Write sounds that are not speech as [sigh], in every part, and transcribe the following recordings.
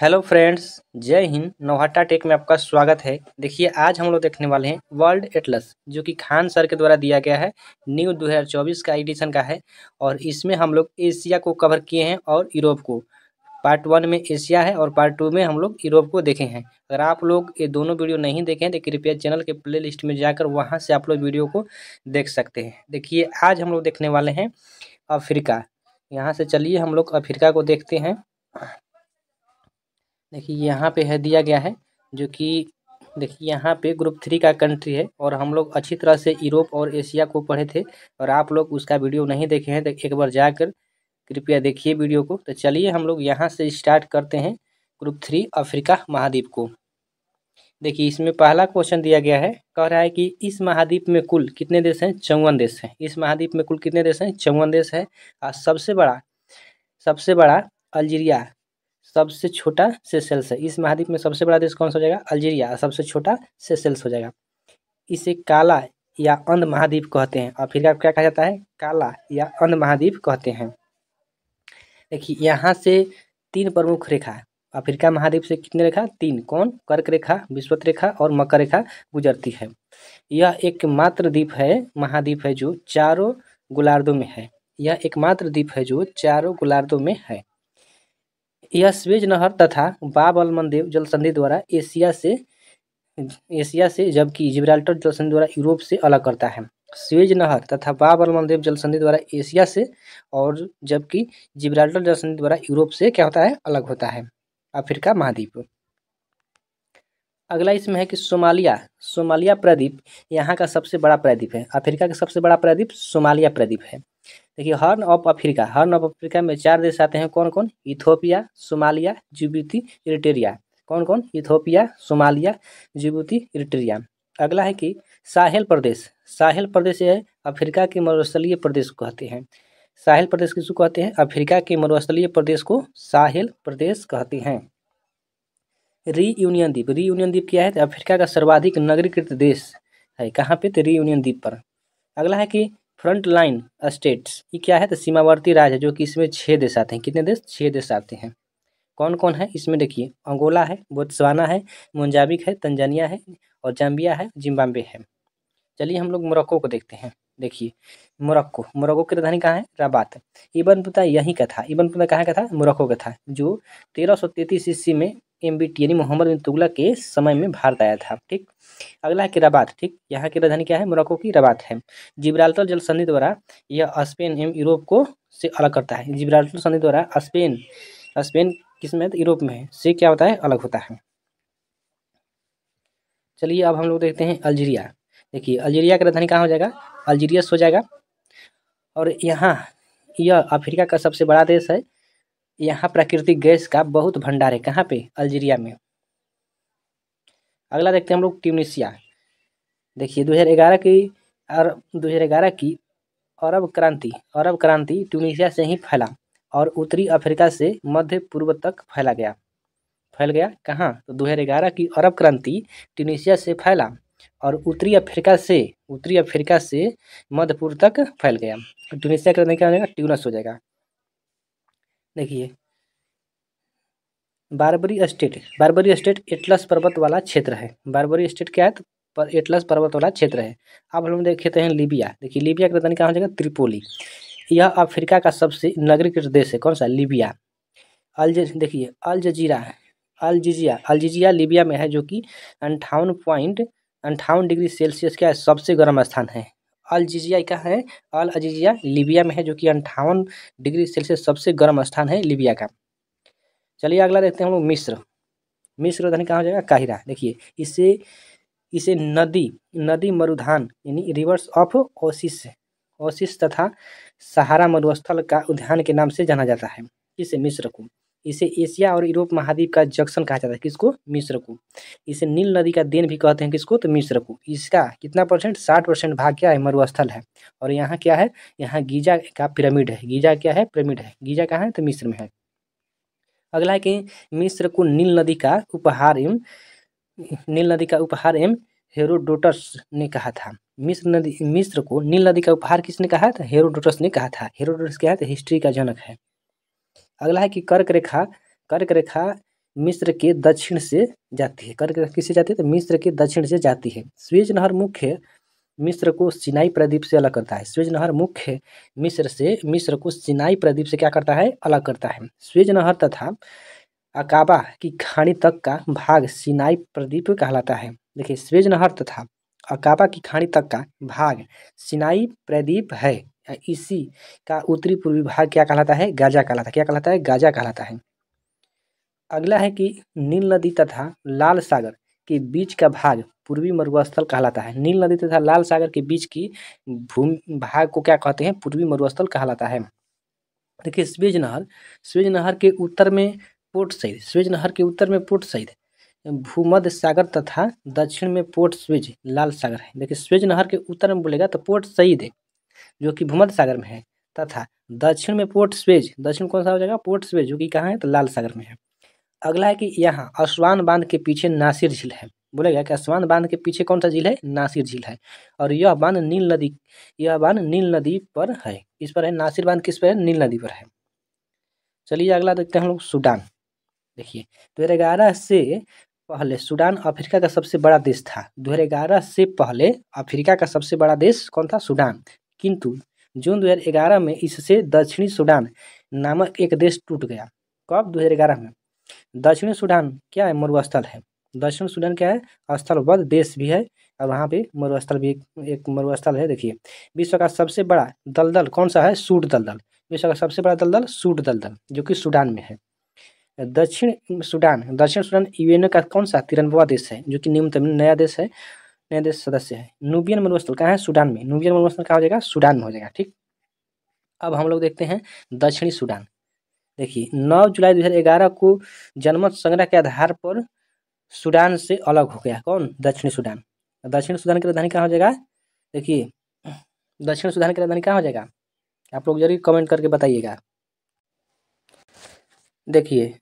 hello friends जय Hind नोहाटा take में आपका स्वागत है देखिए आज हम लोग देखने वाले हैं वर्ल्ड एटलस जो कि खान सर के द्वारा दिया गया है न्यू 2024 का एडिशन का है और इसमें हम लोग एशिया को कवर किए हैं और यूरोप को पार्ट वन में एशिया है और पार्ट टू में हम लोग यूरोप को देखे हैं अगर आप लोग ये दोनों वीडियो नहीं देखे हैं तो कृपया चैनल के प्ले लिस्ट में जाकर वहाँ से आप लोग वीडियो को देख सकते हैं देखिए आज हम लोग देखने वाले हैं अफ्रीका यहाँ से चलिए हम लोग अफ्रीका को देखते हैं देखिए यहाँ पे है दिया गया है जो कि देखिए यहाँ पे ग्रुप थ्री का कंट्री है और हम लोग अच्छी तरह से यूरोप और एशिया को पढ़े थे और आप लोग उसका वीडियो नहीं देखे हैं तो एक बार जाकर कृपया देखिए वीडियो को तो चलिए हम लोग यहाँ से स्टार्ट करते हैं ग्रुप थ्री अफ्रीका महाद्वीप को देखिए इसमें पहला क्वेश्चन दिया गया है कह रहा है कि इस महाद्वीप में कुल कितने देश हैं चौवन देश हैं इस महाद्वीप में कुल कितने देश हैं चौवन देश है और सबसे बड़ा सबसे बड़ा अल्जीरिया सबसे छोटा सेसेल्स है इस महाद्वीप में सबसे बड़ा देश कौन सा हो जाएगा अल्जीरिया सबसे छोटा सेसेल्स हो जाएगा इसे काला या अंध महाद्वीप कहते हैं अफ्रीका को क्या कहा जाता है काला या अंध महाद्वीप कहते हैं देखिए यहाँ से तीन प्रमुख रेखा अफ्रीका महाद्वीप से कितने रेखा तीन कौन कर्क रेखा विश्वत रेखा और मकर रेखा गुजरती है यह एकमात्र द्वीप है महाद्वीप है जो चारों गोलार्धों में है यह एकमात्र द्वीप है जो चारों गोलार्धों में है यह स्वेज नहर तथा बाब अल जल जलसंधि द्वारा एशिया से एशिया से जबकि जिब्राल्टर जलसंधि द्वारा यूरोप से अलग करता है स्वेज नहर तथा बाब अल जल जलसंधि द्वारा एशिया से और जबकि जिब्राल्टर जलसंधि द्वारा यूरोप से क्या होता है अलग होता है अफ्रीका महाद्वीप अगला इसमें है कि सोमालिया सोमालिया प्रदीप यहाँ का सबसे बड़ा प्रदीप है अफ्रीका का सबसे बड़ा प्रदीप सोमालिया प्रदीप है देखिए Horn of Africa Horn of Africa में चार देश आते हैं कौन कौन इथोपिया सोमालिया जिबूती इरिटेरिया कौन कौन इथोपिया सोमालिया जिबूती इरिटेरिया अगला है कि साहिल प्रदेश साहिल प्रदेश यह अफ्रीका के मरुस्थलीय प्रदेश को कहते हैं साहिल प्रदेश किसको कहते हैं अफ्रीका के मरुस्थलीय प्रदेश को साहिल प्रदेश कहते हैं री यूनियन द्वीप री यूनियन द्वीप क्या है अफ्रीका का सर्वाधिक नगरीकृत देश है कहाँ पे तो री यूनियन द्वीप पर अगला है कि फ्रंट लाइन स्टेट्स ये क्या है तो सीमावर्ती राज्य है जो कि इसमें छः देश आते हैं कितने देश छः देश आते हैं कौन कौन है इसमें देखिए अंगोला है बोत्सवाना है मोजाबिक है तंजानिया है और जाम्बिया है जिम्बाब्वे है चलिए हम लोग मोरक्को को देखते हैं देखिए मोरक्को मोरक्को की राजधानी कहाँ है राबात इबन पुता यहीं का था इबन पुता कहाँ का था मोरक्को का था जो तेरह सौ तैंतीस ईस्वी में एम बी टी यानी मोहम्मद बिन तुगला के समय में भारत आया था ठीक अगला है कि रबात ठीक यहाँ की राजधानी क्या है मोरक्को की रबात है जिब्राल्टर जल संधि द्वारा यह स्पेन एवं यूरोप को से अलग करता है जिब्राल्टर संधि द्वारा स्पेन स्पेन किस में यूरोप में है से क्या होता है अलग होता है चलिए अब हम लोग देखते हैं अल्जीरिया देखिए अल्जीरिया की राजधानी कहाँ हो जाएगा अल्जीरियस हो जाएगा और यहाँ यह अफ्रीका का सबसे बड़ा देश है यहाँ प्राकृतिक गैस का बहुत भंडार है कहाँ पे अल्जीरिया में अगला देखते हैं हम लोग ट्यूनिशिया देखिए 2011 की और 2011 की अरब क्रांति अरब क्रांति ट्यूनिशिया से ही फैला और उत्तरी अफ्रीका से मध्य पूर्व तक फैला गया फैल गया कहाँ तो 2011 की अरब क्रांति ट्यूनिशिया से फैला और उत्तरी अफ्रीका से उत्तरी अफ्रीका से मध्य पूर्व तक फैल गया ट्यूनिशिया का क्या हो जाएगा ट्यूनस हो जाएगा देखिए Barbary state Barbary state Atlas पर्वत वाला क्षेत्र है बारबरी स्टेट क्या है पर तो एटलस पर्वत वाला क्षेत्र है अब हम देखते हैं लीबिया देखिए लीबिया की राजधानी कहाँ हो जाएगा त्रिपोली यह अफ्रीका का सबसे नगरीकृत देश है कौन सा लीबिया अल देखिए अल जजीरा अलजीजिया अलजीजिया लीबिया में है जो कि अंठावन पॉइंट अंठावन डिग्री सेल्सियस का सबसे गर्म स्थान है अल जजिया का है अल अजिजिया लीबिया में है जो कि अंठावन डिग्री सेल्सियस सबसे गर्म स्थान है लीबिया का चलिए अगला देखते हैं हम लोग मिस्र मिस्र धनी कहाँ हो जाएगा काहिरा देखिए इसे इसे नदी नदी मरुधान यानी रिवर्स ऑफ ओसिस ओसिस तथा सहारा मरुस्थल का उद्यान के नाम से जाना जाता है इसे मिस्र को इसे एशिया और यूरोप महाद्वीप का जंक्शन कहा जाता है किसको मिश्र को इसे नील नदी का देन भी कहते हैं किसको तो मिश्र को इसका कितना परसेंट साठ परसेंट भाग क्या है मरुस्थल है और यहाँ क्या है यहाँ गीजा का पिरामिड है गीजा क्या है पिरामिड है गीजा कहाँ है तो मिस्र में है अगला है कि मिस्र को नील नदी का उपहार एम नील नदी का उपहार एम हेरोडोटस ने कहा था मिस्र नदी मिस्र को नील नदी का उपहार किसने कहा था हेरोडोटस ने कहा था हेरोडोटस क्या है तो हिस्ट्री का जनक है अगला है कि कर्क रेखा कर्क रेखा मिस्र के दक्षिण से जाती है कर्क रेखा किससे जाती है तो मिस्र के दक्षिण से जाती है स्वेज नहर मुख्य मिस्र को सिनाई प्रदीप से अलग करता है स्वेज नहर मुख्य मिस्र से मिस्र को सिनाई प्रदीप से क्या करता है अलग करता है स्वेज नहर तथा अकाबा की खाड़ी तक का भाग सिनाई प्रदीप कहलाता है देखिए स्वेज नहर तथा अकाबा की खाड़ी तक का भाग सिनाई प्रदीप है इसी का उत्तरी पूर्वी भाग क्या कहलाता है गाजा कहलाता है क्या कहलाता है गाजा कहलाता है अगला है कि नील नदी तथा लाल सागर के बीच का भाग पूर्वी मरुस्थल कहलाता है नील नदी तथा लाल सागर के बीच की भूमि भाग को क्या कहते हैं पूर्वी मरुस्थल कहलाता है देखिए स्वेज नहर स्वेज नहर के उत्तर में पोर्ट सईद स्वेज नहर के उत्तर में पोर्ट सईद भूमध्य सागर तथा दक्षिण में पोर्ट स्वेज लाल सागर है देखिए स्वेज नहर के उत्तर में बोलेगा तो पोर्ट सईद है जो कि भूमध्य सागर में है तथा दक्षिण में पोर्ट स्वेज दक्षिण कौन सा हो जाएगा पोर्ट स्वेज जो कि कहाँ है तो लाल सागर में है अगला है कि यहाँ अश्वान बांध के पीछे नासिर झील है बोलेगा कि अश्वान बांध के पीछे कौन सा झील है नासिर झील है और यह बांध नील नदी यह बांध नील नदी पर है इस पर है नासिर बांध किस पर है नील नदी पर है चलिए अगला देखते हैं हम लोग सूडान देखिए दो से पहले सूडान अफ्रीका का सबसे बड़ा देश था दो से पहले अफ्रीका का सबसे बड़ा देश कौन था सूडान किंतु जून 2011 में इससे दक्षिणी सूडान नामक एक देश टूट गया कब 2011 में दक्षिणी सूडान क्या है मरुस्थल है दक्षिण सूडान क्या है स्थलबद्ध देश भी है और वहाँ पे मरुस्थल भी एक, एक मरुस्थल है देखिए विश्व का सबसे बड़ा दलदल कौन सा है सूट दलदल विश्व का सबसे बड़ा दलदल सूट दलदल जो कि सूडान में है दक्षिण सूडान दक्षिण सूडान यूएनओ का कौन सा तिरानवा देश है जो कि निम्न नया देश है नए सदस्य है नूबियन मरुस्थल कहाँ है सूडान में नूबियन मरुस्थल कहाँ हो जाएगा सूडान में हो जाएगा ठीक अब हम लोग देखते हैं दक्षिणी सूडान देखिए 9 जुलाई 2011 को जनमत संग्रह के आधार पर सूडान से अलग हो गया कौन दक्षिणी सूडान दक्षिण सूडान की राजधानी कहाँ हो जाएगा देखिए दक्षिण सूडान की राजधानी कहाँ हो जाएगा आप लोग जरूर कमेंट करके बताइएगा देखिए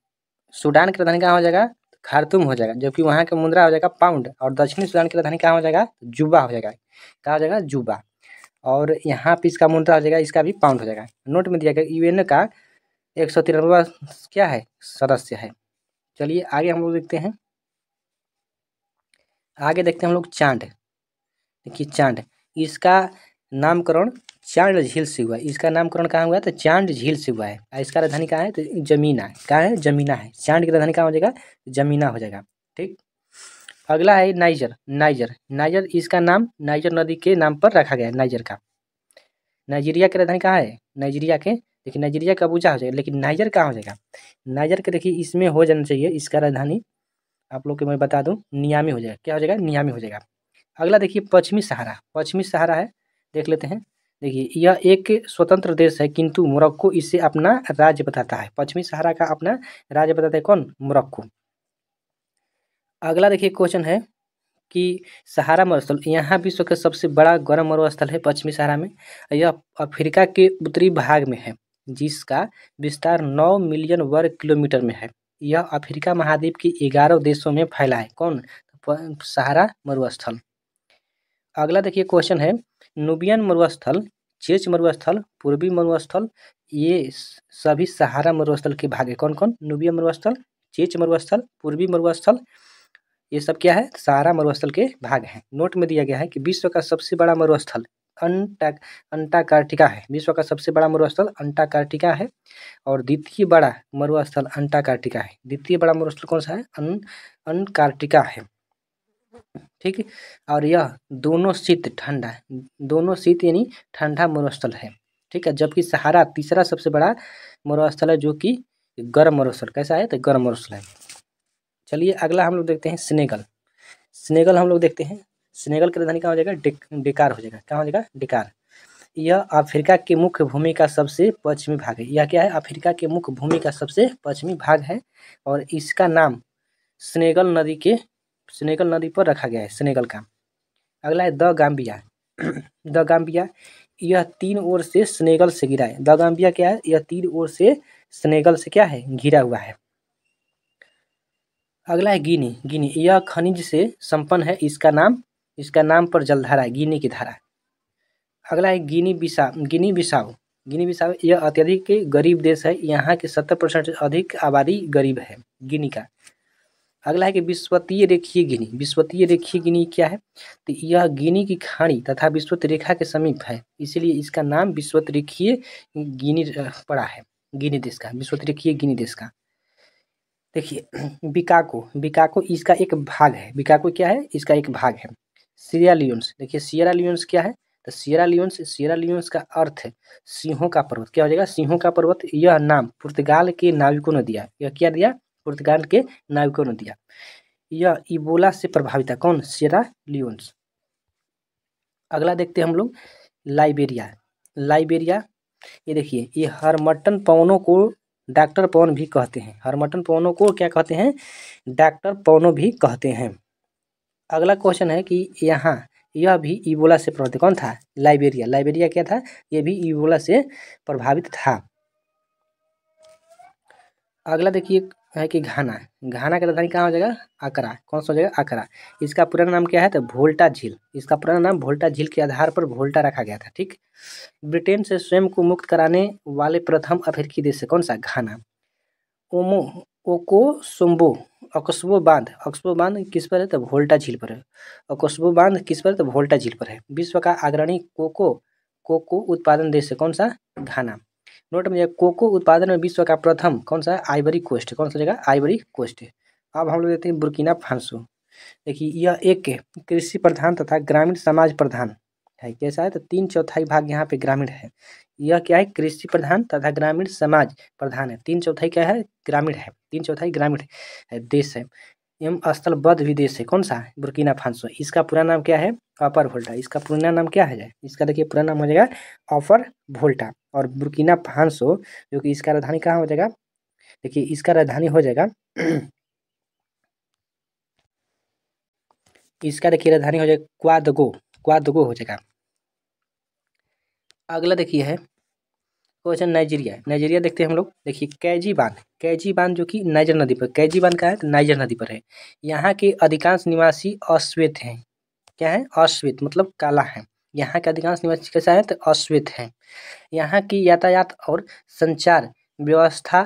सूडान की राजधानी कहाँ हो जाएगा खारतूम हो जाएगा जबकि वहाँ का मुद्रा हो जाएगा पाउंड और दक्षिणी सूडान की राजधानी कहाँ हो जाएगा जुबा हो जाएगा कहाँ हो जाएगा जुबा और यहाँ पे इसका मुद्रा हो जाएगा इसका भी पाउंड हो जाएगा नोट में दिया गया यूएन का एक सौ तिरानवा क्या है सदस्य है चलिए आगे हम लोग देखते हैं आगे देखते हैं हम लोग चांद देखिए चांद इसका नामकरण चांद झील से हुआ है इसका नामकरण कहाँ हुआ है तो चांद झील से हुआ है इसका राजधानी कहाँ है तो जमीना कहाँ है जमीना है चांद की राजधानी कहाँ हो जाएगा जमीना हो जाएगा ठीक अगला है नाइजर नाइजर नाइजर इसका नाम नाइजर नदी के नाम पर रखा गया है नाइजर का नाइजीरिया की राजधानी कहाँ है नाइजीरिया के देखिए नाइजीरिया का अबूजा हो जाएगा लेकिन नाइजर कहाँ हो जाएगा नाइजर के देखिए इसमें हो जाना चाहिए इसका राजधानी आप लोग को मैं बता दूँ नियामी हो जाएगा क्या हो जाएगा नियामी हो जाएगा अगला देखिए पश्चिमी सहारा पश्चिमी सहारा है देख लेते हैं देखिए यह एक स्वतंत्र देश है किंतु मोरक्को इसे अपना राज्य बताता है पश्चिमी सहारा का अपना राज्य बताता है कौन मोरक्को अगला देखिए क्वेश्चन है कि सहारा मरुस्थल यहाँ विश्व का सबसे बड़ा गर्म मरुस्थल है पश्चिमी सहारा में यह अफ्रीका के उत्तरी भाग में है जिसका विस्तार नौ मिलियन वर्ग किलोमीटर में है यह अफ्रीका महाद्वीप के ग्यारह देशों में फैला है कौन सहारा मरुस्थल अगला देखिए क्वेश्चन है नुबियन मरुस्थल चेच मरुस्थल पूर्वी मरुस्थल ये सभी सहारा मरुस्थल के भाग है कौन कौन नुबियन मरुस्थल चेच मरुस्थल पूर्वी मरुस्थल ये सब क्या है सहारा मरुस्थल के भाग हैं नोट में दिया गया है कि विश्व का सबसे बड़ा मरुस्थल अंटा अंटाकार्टिका है विश्व का सबसे बड़ा मरुस्थल अंटाकार्टिका है और द्वितीय बड़ा मरुस्थल अंटाकार्टिका है द्वितीय बड़ा मरुस्थल कौन सा है अन अनकार्टिका है ठीक और यह दोनों शीत ठंडा दोनों शीत यानी ठंडा मरुस्थल है ठीक है जबकि सहारा तीसरा सबसे बड़ा मरुस्थल है जो कि गर्म मरुस्थल कैसा है तो गर्म मरुस्थल है चलिए अगला हम लोग देखते हैं स्नेगल स्नेगल हम लोग देखते हैं स्नेगल की राजधानी क्या हो जाएगा डिक डिकार हो जाएगा क्या हो जाएगा डिकार यह अफ्रीका के मुख्य भूमि का सबसे पश्चिमी भाग है यह क्या है अफ्रीका के मुख्य भूमि का सबसे पश्चिमी भाग है और इसका नाम स्नेगल नदी के सिनेगल नदी पर रखा गया है सिनेगल का अगला है द गाम्बिया [clears throat] द गाम्बिया यह तीन ओर से सिनेगल से घिरा है द गाम्बिया क्या है यह तीन ओर से स्नेगल से क्या है घिरा हुआ है अगला है गिनी गिनी यह खनिज से संपन्न है इसका नाम इसका नाम पर जलधारा है गिनी की धारा अगला है गिनी बिसा गिनी बिसाऊ गिनी बिसाऊ यह अत्यधिक गरीब देश है यहाँ के सत्तर परसेंट अधिक आबादी गरीब है गिनी का अगला है कि विश्वतीय रेखीय गिनी विश्वतीय रेखीय गिनी क्या है तो यह गिनी की खाड़ी तथा विश्वत रेखा के समीप है इसलिए इसका नाम विश्वत रेखीय गिनी पड़ा है गिनी देश का विश्वत रेखीय गिनी देश का देखिए [clears throat] बिकाको बिकाको इसका एक भाग है बिकाको क्या है इसका एक भाग है सीरा लियोन्स देखिए सियरा लियोन्स क्या है तो सियरा लियोन्स सियरा लियोन्स का अर्थ है सिंहों का पर्वत क्या हो जाएगा सिंहों का पर्वत यह नाम पुर्तगाल के नाविकों ने दिया यह क्या दिया पुर्तगाल के नाविकों ने दिया यह इबोला से प्रभावित है कौन सेरा लियोन्स अगला देखते हैं हम लोग लाइबेरिया लाइबेरिया ये देखिए ये हरमटन पवनों को डॉक्टर पवन भी कहते हैं हरमटन पवनों को क्या कहते हैं डॉक्टर पवनों भी कहते हैं अगला क्वेश्चन है कि यहाँ यह भी इबोला से प्रभावित कौन था लाइबेरिया लाइबेरिया क्या था यह भी इबोला से प्रभावित था अगला देखिए है कि घाना घाना की राजधानी कहाँ हो जाएगा आकरा कौन सा हो जाएगा आकरा इसका पुराना नाम क्या है तो भोल्टा झील इसका पुराना नाम भोल्टा झील के आधार पर भोल्टा रखा गया था ठीक ब्रिटेन से स्वयं को मुक्त कराने वाले प्रथम अफ्रीकी देश है कौन सा घाना ओमो ओको सोम्बो अकस्बो बांध अक्सबो बांध किस पर है तो भोल्टा झील पर है अकस्बो बांध किस पर है तो भोल्टा झील पर है विश्व का अग्रणी कोको कोको उत्पादन देश है कौन सा घाना नोट में कोको उत्पादन में विश्व का प्रथम कौन सा है आइवरी कोस्ट कौन सा जगह आइवरी कोस्ट अब हम लोग देखते हैं बुरकिना फांसो देखिए यह एक कृषि प्रधान तथा ग्रामीण समाज प्रधान है कैसा है तो तीन चौथाई भाग यहाँ पे ग्रामीण है यह क्या है कृषि प्रधान तथा ग्रामीण समाज प्रधान है तीन चौथाई क्या है ग्रामीण है तीन चौथाई ग्रामीण है देश है स्थल बद विदेश है कौन सा है बुर्किना फांसो इसका पूरा नाम क्या है अपर वोल्टा इसका पूरा नाम क्या है इसका देखिए पूरा नाम हो जाएगा अपर वोल्टा और बुर्किना फांसो जो कि इसका राजधानी कहाँ हो जाएगा देखिए इसका राजधानी हो जाएगा [clears throat] इसका देखिए राजधानी हो जाएगा क्वादगो क्वादगो हो जाएगा अगला देखिए है क्वेश्चन नाइजीरिया नाइजीरिया देखते हैं हम लोग देखिए कैजी बांध कैजी बांध जो कि नाइजर नदी पर कैजी बांध का है तो नाइजर नदी पर है यहाँ के अधिकांश निवासी अश्वेत हैं क्या है अश्वेत मतलब काला है यहाँ के अधिकांश निवासी कैसा है तो अश्वेत हैं यहाँ की यातायात और संचार व्यवस्था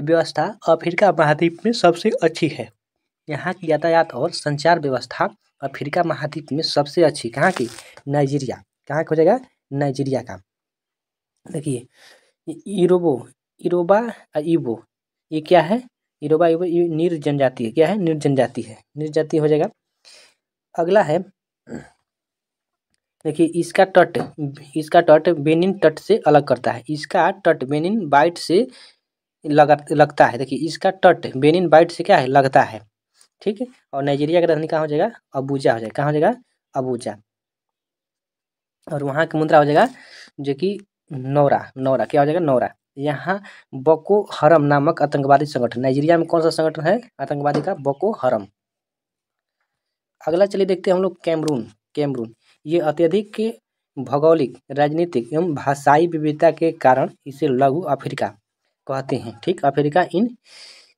व्यवस्था अफ्रीका महाद्वीप में सबसे अच्छी है यहाँ की यातायात और संचार व्यवस्था अफ्रीका महाद्वीप में सबसे अच्छी कहाँ की नाइजीरिया कहाँ की हो जाएगा नाइजीरिया का देखिए इरोबो इरोबा और इबो ये क्या है इरोबा इबो नीर निर्जनजाति है क्या है जनजाति है निर्जाति हो जाएगा अगला है देखिए इसका तट इसका तट बेनिन तट से अलग करता है इसका तट बेनिन बाइट से लगा लगता है देखिए इसका तट बेनिन बाइट से क्या है लगता है ठीक है और नाइजीरिया का राजधानी कहाँ हो जाएगा अबूजा हो जाएगा कहाँ हो जाएगा अबूजा और वहाँ की मुद्रा हो जाएगा जो कि नौरा नौरा क्या हो जाएगा नौरा यहाँ बको हरम नामक आतंकवादी संगठन नाइजीरिया में कौन सा संगठन है आतंकवादी का बको हरम अगला चलिए देखते हैं हम लोग कैमरून कैमरून ये अत्यधिक भौगोलिक राजनीतिक एवं भाषाई विविधता के कारण इसे लघु अफ्रीका कहते हैं ठीक अफ्रीका इन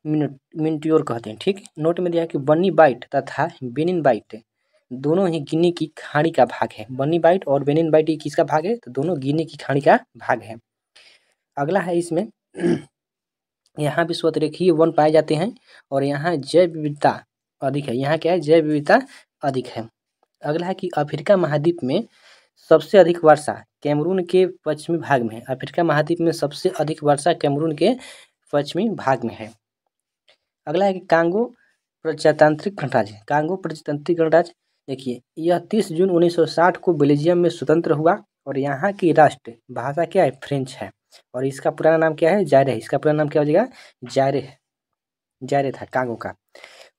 मिनट मिनट्योर कहते हैं ठीक नोट में दिया कि बनी बाइट तथा बेनिन बाइट दोनों ही गिनी की खाड़ी का भाग है बनी बाइट और बेनिन बाइट ये किसका भाग है तो दोनों गिनी की खाड़ी का भाग है अगला है इसमें [clears throat] यहाँ भी स्वतरेखीय वन पाए जाते हैं और यहाँ जैव विविधता अधिक है यहाँ क्या है जैव विविधता अधिक है अगला है कि अफ्रीका महाद्वीप में सबसे अधिक वर्षा कैमरून के पश्चिमी भाग में है अफ्रीका महाद्वीप में सबसे अधिक वर्षा कैमरून के पश्चिमी भाग में है अगला है कि कांगो प्रजातांत्रिक गणराज्य कांगो प्रजातांत्रिक गणराज्य देखिए यह 30 जून 1960 को बेल्जियम में स्वतंत्र हुआ और यहाँ की राष्ट्र भाषा क्या है फ्रेंच है और इसका पुराना नाम क्या है जायरे इसका पुराना नाम क्या हो जाएगा जायरे जायरे था कागो का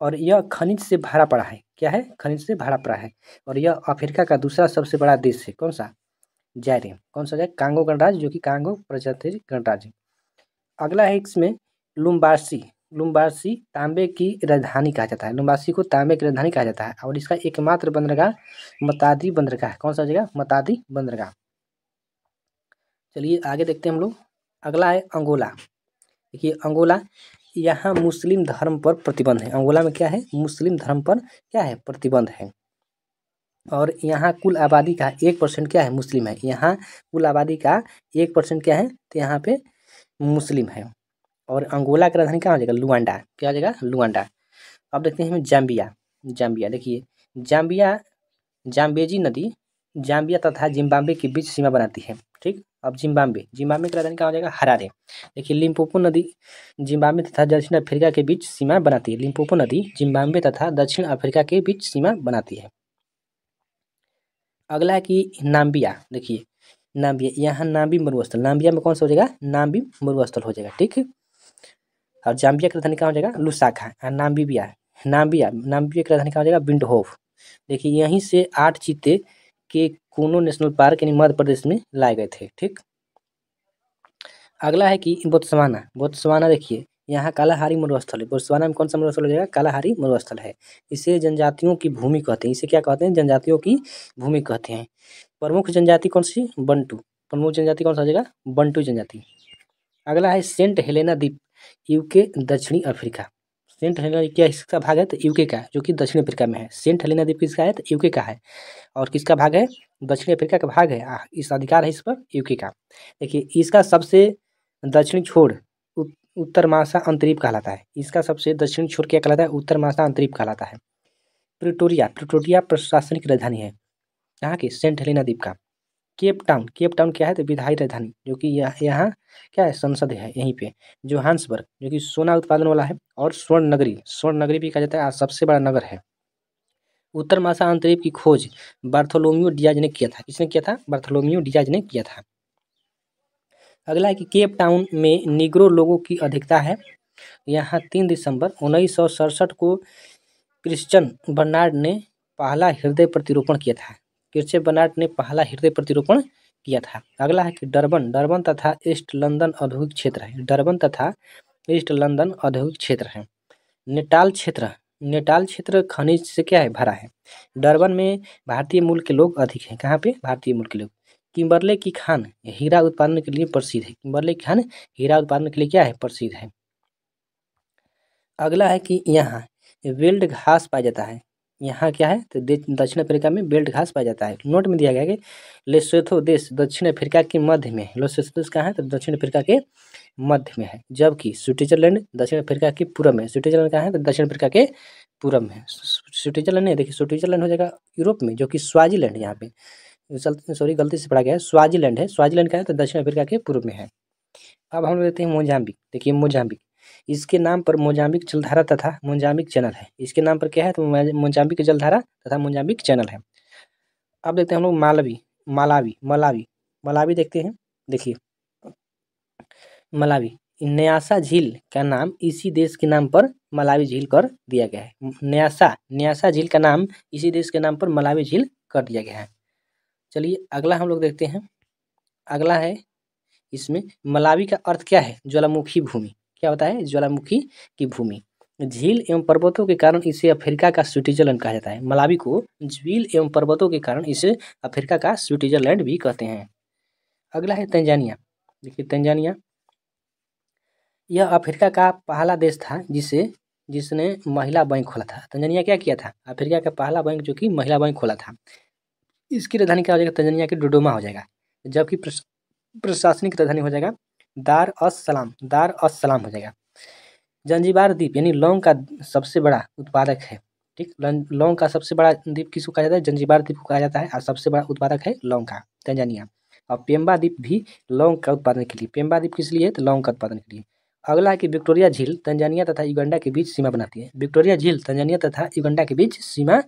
और यह खनिज से भरा पड़ा है क्या है खनिज से भरा पड़ा है और यह अफ्रीका का दूसरा सबसे बड़ा देश है कौन सा जायरे कौन सा कांगो गणराज्य जो कि कांगो प्रजातंत्री गणराज्य अगला है इसमें लुम्बारसी लुम्बासी तांबे की राजधानी कहा जाता है लुम्बासी को तांबे की राजधानी कहा जाता है और इसका एकमात्र बंदरगाह मतादी बंदरगाह है कौन सा जगह मतादी बंदरगाह चलिए आगे देखते हैं हम लोग अगला है अंगोला देखिए अंगोला यहाँ मुस्लिम धर्म पर प्रतिबंध है अंगोला में क्या है मुस्लिम धर्म पर क्या है प्रतिबंध है और यहाँ कुल आबादी का एक परसेंट क्या है मुस्लिम है यहाँ कुल आबादी का एक परसेंट क्या है तो यहाँ पे मुस्लिम है और अंगोला की राजधानी कहाँ हो जाएगा लुआंडा क्या हो जाएगा लुआंडा अब देखते हैं हमें जाम्बिया जाम्बिया देखिए जाम्बिया जाम्बेजी नदी जाम्बिया तथा जिम्बाब्वे के बीच सीमा बनाती है ठीक अब जिम्बाब्वे जिम्बाब्वे की राजधानी कहाँ हो जाएगा हरारे देखिए लिम्पोपो नदी जिम्बाब्वे तथा दक्षिण अफ्रीका के बीच सीमा बनाती है लिम्पोपो नदी जिम्बाब्वे तथा दक्षिण अफ्रीका के बीच सीमा बनाती है अगला है कि नाम्बिया देखिए नाम्बिया यहाँ नाम्बी मरुस्थल नाम्बिया में कौन सा हो जाएगा नाम्बी मरुस्थल हो जाएगा ठीक और जाम्बिया की राजधानी कहाँ हो जाएगा लुसाखा और नाम्बिबिया नाम्बिया नाम्बिया की राजधानी कहाँ हो जाएगा बिंडहोफ देखिए यहीं से आठ चीते के कोनो नेशनल पार्क यानी मध्य प्रदेश में लाए गए थे ठीक अगला है कि बोत्सवाना बोत्सवाना देखिए यहाँ कालाहारी मरुस्थल है बोत्सवाना में कौन सा मरुस्थल हो जाएगा कालाहारी मरुस्थल है इसे जनजातियों की भूमि कहते हैं इसे क्या कहते हैं जनजातियों की भूमि कहते हैं प्रमुख जनजाति कौन सी बंटू प्रमुख जनजाति कौन सा हो जाएगा बंटू जनजाति अगला है सेंट हेलेना द्वीप यूके दक्षिणी अफ्रीका सेंट हेलेना क्या इसका भाग है तो यूके का जो कि दक्षिण अफ्रीका में है सेंट हेलेना द्वीप किसका है तो यूके का है और किसका भाग है दक्षिण अफ्रीका का भाग है इस अधिकार है इस पर यूके का देखिए इसका सबसे दक्षिणी छोर उत्तर मासा अंतरीप कहलाता है इसका सबसे दक्षिण छोर क्या कहलाता है उत्तर मासा अंतरीप कहलाता है प्रिटोरिया प्रिटोरिया प्रशासनिक राजधानी है यहाँ की सेंट हेलेना द्वीप का केप टाउन केप टाउन क्या है तो विधायी राजधानी जो कि यह यहाँ क्या है संसद है यहीं पे जोहान्सबर्ग जो कि सोना उत्पादन वाला है और स्वर्ण नगरी स्वर्ण नगरी भी कहा जाता है सबसे बड़ा नगर है उत्तर मासा अंतरीप की खोज बार्थोलोमियो डियाज ने किया था किसने किया था बार्थोलोमियो डियाज ने किया था अगला है कि केप टाउन में निग्रो लोगों की अधिकता है यहाँ तीन दिसंबर उन्नीस को क्रिश्चन बर्नार्ड ने पहला हृदय प्रतिरोपण किया था किरचे बनाट ने पहला हृदय प्रतिरोपण किया था अगला है कि डरबन डरबन तथा ईस्ट लंदन औद्योगिक क्षेत्र है डरबन तथा ईस्ट लंदन औद्योगिक क्षेत्र है नेटाल क्षेत्र नेटाल क्षेत्र खनिज से क्या है भरा है डरबन में भारतीय मूल के लोग अधिक हैं कहाँ पे भारतीय मूल के लोग किम्बरले की खान हीरा उत्पादन के लिए प्रसिद्ध है किम्बरले की खान हीरा उत्पादन के लिए क्या है प्रसिद्ध है अगला है कि यहाँ वेल्ड घास पाया जाता है यहाँ क्या है तो दक्षिण अफ्रीका में बेल्ट घास पाया जाता है नोट में दिया गया कि लेसोथो देश दक्षिण अफ्रीका के मध्य में लेसोथो देश कहाँ है तो दक्षिण अफ्रीका के मध्य में है जबकि स्विट्जरलैंड दक्षिण अफ्रीका के पूर्व में स्विट्जरलैंड कहाँ है तो दक्षिण अफ्रीका के पूर्व में स्विट्जरलैंड है देखिए स्विट्जरलैंड हो जाएगा यूरोप में जो कि स्वाजीलैंड यहाँ पे सॉरी गलती से पढ़ा गया है स्वाजीलैंड है स्वाजीलैंड कहाँ है तो दक्षिण अफ्रीका के पूर्व में है अब हम देते हैं मोजाम्बिक देखिए मोजाम्बिक इसके नाम पर मोजाम्बिक जलधारा तथा मोजाम्बिक चैनल है इसके नाम पर क्या है तो मोजाम्बिक जलधारा तथा मोजाम्बिक चैनल है अब देखते हैं हम लोग मालवी मालावी मलावी मलावी देखते हैं देखिए मलावी न्यासा झील का नाम इसी देश के नाम पर मलावी झील कर दिया गया है न्यासा न्यासा झील का नाम इसी देश के नाम पर मलावी झील कर दिया गया है चलिए अगला हम लोग देखते हैं अगला है इसमें मलावी का अर्थ क्या है ज्वालामुखी भूमि क्या होता है ज्वालामुखी की भूमि झील एवं पर्वतों के कारण इसे अफ्रीका का स्विट्जरलैंड कहा जाता है मलावी को झील एवं पर्वतों के कारण इसे अफ्रीका का स्विट्जरलैंड भी कहते हैं अगला है तंजानिया देखिए तंजानिया यह अफ्रीका का पहला देश था जिसे जिसने महिला बैंक खोला था तंजानिया क्या किया था अफ्रीका का पहला बैंक जो कि महिला बैंक खोला था इसकी राजधानी क्या हो जाएगा तंजानिया के डोडोमा हो जाएगा जबकि प्रशासनिक राजधानी हो जाएगा दार असलाम दार असलाम हो जाएगा जंजीबार द्वीप यानी लौंग का सबसे बड़ा उत्पादक है ठीक लौंग का सबसे बड़ा द्वीप किसको कहा जाता है जंजीबार द्वीप को कहा जाता है और सबसे बड़ा उत्पादक है लौंग का तंजानिया और पेम्बा द्वीप भी लौंग का उत्पादन के लिए पेम्बा द्वीप किस लिए है तो लौंग का उत्पादन के लिए अगला है कि विक्टोरिया झील तंजानिया तथा युगंडा के बीच सीमा बनाती है विक्टोरिया झील तंजानिया तथा युगंडा के बीच सीमा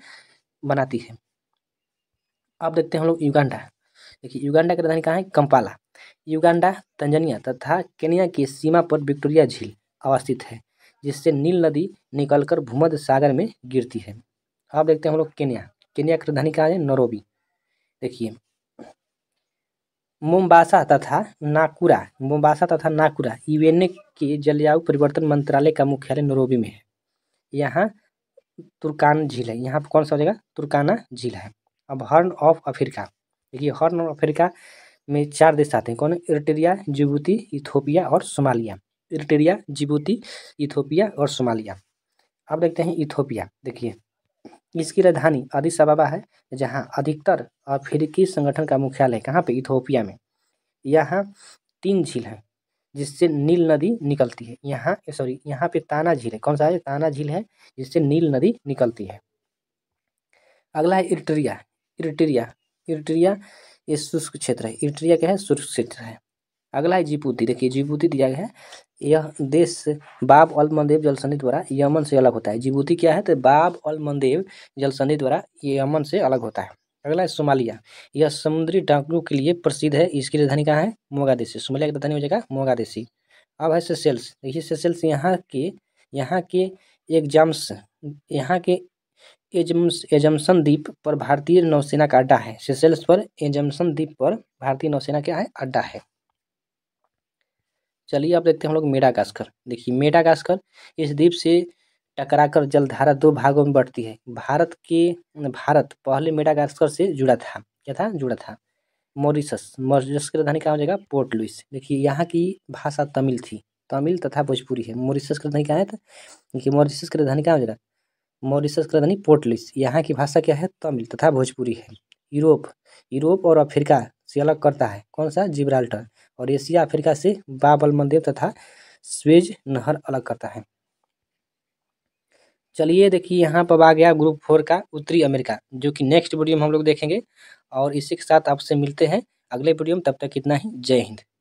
बनाती है अब देखते हैं हम लोग युगंडा देखिए युगंडा की राजधानी कहाँ है कंपाला युगांडा तंजानिया तथा केनिया की सीमा पर विक्टोरिया झील अवस्थित है जिससे नील नदी निकलकर भूमध्य सागर में गिरती है अब देखते हैं हम लोग केन्या केन्या की राजधानी कहाँ है नरोबी देखिए मोम्बासा तथा नाकुरा मोम्बासा तथा नाकुरा यूएन के जलवायु परिवर्तन मंत्रालय का मुख्यालय नरोबी में है यहाँ तुर्कान झील है यहाँ पर कौन सा हो जाएगा तुर्काना झील है अब हॉर्न ऑफ अफ्रीका देखिए हॉर्न ऑफ अफ्रीका में चार देश आते हैं कौन है इरिटेरिया जिबूती इथोपिया और सोमालिया इरिटेरिया जिबूती इथोपिया और सोमालिया अब देखते हैं इथोपिया देखिए इसकी राजधानी अदिस अबाबा है जहाँ अधिकतर अफ्रीकी संगठन का मुख्यालय कहाँ पर इथोपिया में यहाँ तीन झील है जिससे नील नदी निकलती है यहाँ सॉरी यहाँ पे ताना झील है कौन सा है ताना झील है जिससे नील नदी निकलती है अगला है इरिटेरिया इरिटेरिया इरिटेरिया ये शुष्क क्षेत्र है इटरिया क्या है शुष्क क्षेत्र है अगला है जीपूति देखिए जीपूति दिया गया है यह देश बाब अल मंदेव जलसंधि द्वारा यमन से अलग होता है जीबूती क्या है तो बाब अल मंदेव जलसंधि द्वारा यमन से अलग होता है अगला है सोमालिया यह समुद्री डाकू के लिए प्रसिद्ध है इसकी राजधानी कहाँ है मोगादेशी सोमालिया की राजधानी हो जाएगा मोगादेशी अब है सेसेल्स देखिए सेसेल्स यहाँ के यहाँ के एग्जाम्स यहाँ के एजम्सन द्वीप पर भारतीय नौसेना का अड्डा है सेशेल्स पर एजम्सन द्वीप पर भारतीय नौसेना क्या है अड्डा है चलिए आप देखते हैं हम लोग मेडागास्कर देखिए मेडागास्कर इस द्वीप से टकराकर जलधारा दो भागों में बढ़ती है भारत के भारत पहले मेडागास्कर से जुड़ा था क्या था जुड़ा था मॉरिशस मॉरिशस की राजधानी कहाँ हो जाएगा पोर्ट लुइस देखिए यहाँ की भाषा तमिल थी तमिल तथा भोजपुरी है मॉरिशस की राजधानी कहाँ है देखिए मॉरिशस की राजधानी कहाँ हो जाएगा मॉरिशस का राजधानी पोर्टलिस यहाँ की भाषा क्या है तमिल तथा भोजपुरी है यूरोप यूरोप और अफ्रीका से अलग करता है कौन सा जिब्राल्टर और एशिया अफ्रीका से बाबल मंदिर तथा स्वेज नहर अलग करता है चलिए देखिए यहाँ पर आ गया ग्रुप फोर का उत्तरी अमेरिका जो कि नेक्स्ट वीडियो में हम लोग देखेंगे और इसी के साथ आपसे मिलते हैं अगले वीडियो में तब तक इतना ही जय हिंद